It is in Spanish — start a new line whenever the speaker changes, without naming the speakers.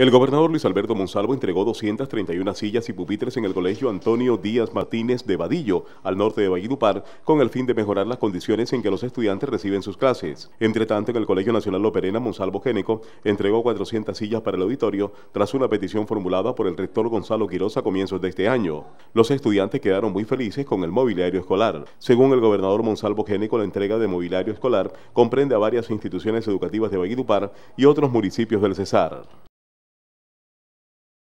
El gobernador Luis Alberto Monsalvo entregó 231 sillas y pupitres en el Colegio Antonio Díaz Martínez de Vadillo, al norte de Valledupar, con el fin de mejorar las condiciones en que los estudiantes reciben sus clases. Entre tanto, en el Colegio Nacional Loperena Monsalvo Génico entregó 400 sillas para el auditorio tras una petición formulada por el rector Gonzalo Quiroz a comienzos de este año. Los estudiantes quedaron muy felices con el mobiliario escolar. Según el gobernador Monsalvo Génico, la entrega de mobiliario escolar comprende a varias instituciones educativas de Valledupar y otros municipios del Cesar.